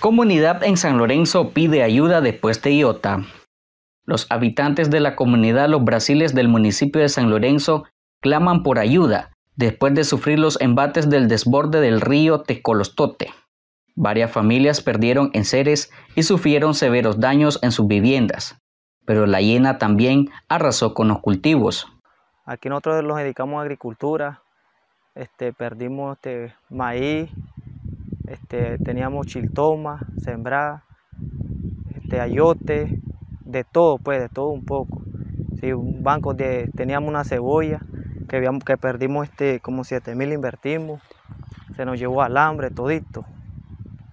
Comunidad en San Lorenzo pide ayuda después de Iota. Los habitantes de la comunidad Los Brasiles del municipio de San Lorenzo claman por ayuda después de sufrir los embates del desborde del río Tecolostote. Varias familias perdieron enseres y sufrieron severos daños en sus viviendas, pero la hiena también arrasó con los cultivos. Aquí nosotros nos dedicamos a agricultura, este, perdimos este, maíz, este, teníamos chiltoma, sembrada, este, ayote, de todo, pues, de todo un poco. Sí, un banco de, teníamos una cebolla que, que perdimos este, como 7 mil invertimos, se nos llevó alambre, todito.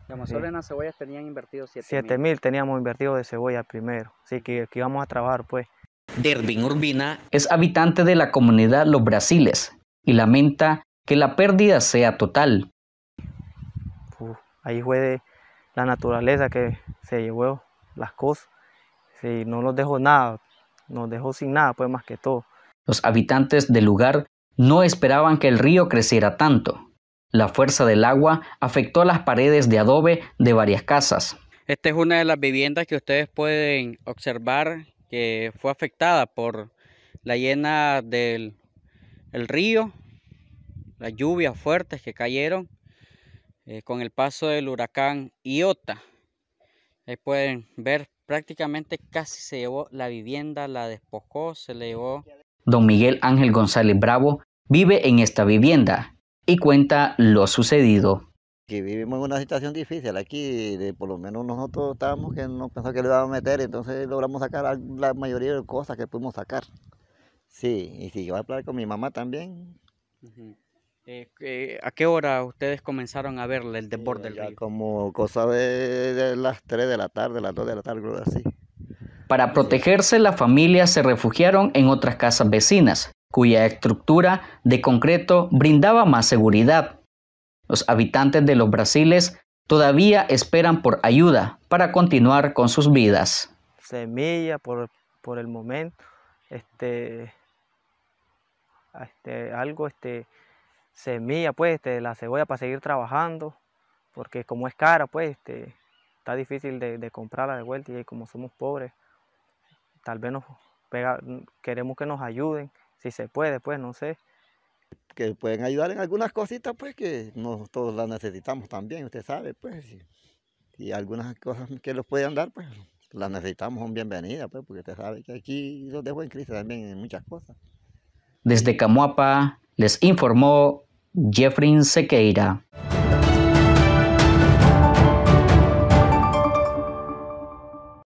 Digamos, solo en las cebollas tenían invertido 7 mil. 7 mil teníamos invertido de cebolla primero, así que, que íbamos a trabajar, pues. Dervin Urbina es habitante de la comunidad Los Brasiles y lamenta que la pérdida sea total, Ahí fue de la naturaleza que se llevó las cosas. y no nos dejó nada, nos dejó sin nada, pues más que todo. Los habitantes del lugar no esperaban que el río creciera tanto. La fuerza del agua afectó las paredes de adobe de varias casas. Esta es una de las viviendas que ustedes pueden observar que fue afectada por la llena del río, las lluvias fuertes que cayeron eh, con el paso del huracán Iota. Ahí pueden ver prácticamente casi se llevó la vivienda, la despojó, se le llevó. Don Miguel Ángel González Bravo vive en esta vivienda y cuenta lo sucedido. vivimos en una situación difícil aquí, de, por lo menos nosotros estábamos que no pensamos que le iban a meter, entonces logramos sacar la mayoría de cosas que pudimos sacar. Sí, y si yo voy a hablar con mi mamá también. Eh, eh, ¿A qué hora ustedes comenzaron a ver el desborde del río? Como cosa de, las 3 de la tarde, las 2 de la tarde, algo así. Para protegerse, las familias se refugiaron en otras casas vecinas, cuya estructura de concreto brindaba más seguridad. Los habitantes de los Brasiles todavía esperan por ayuda para continuar con sus vidas. Semilla por, por el momento, este, este, algo este, semilla, pues, este, la cebolla para seguir trabajando, porque como es cara, pues, este, está difícil de, comprarla de vuelta y como somos pobres, tal vez nos queremos que nos ayuden, si se puede, pues, no sé. Que pueden ayudar en algunas cositas, pues, que nosotros las necesitamos también, usted sabe, pues, y, algunas cosas que los pueden dar, pues, las necesitamos, son bienvenida, pues, porque usted sabe que aquí los dejo en crisis también en muchas cosas. Desde Camuapa les informó Jeffrey Sequeira.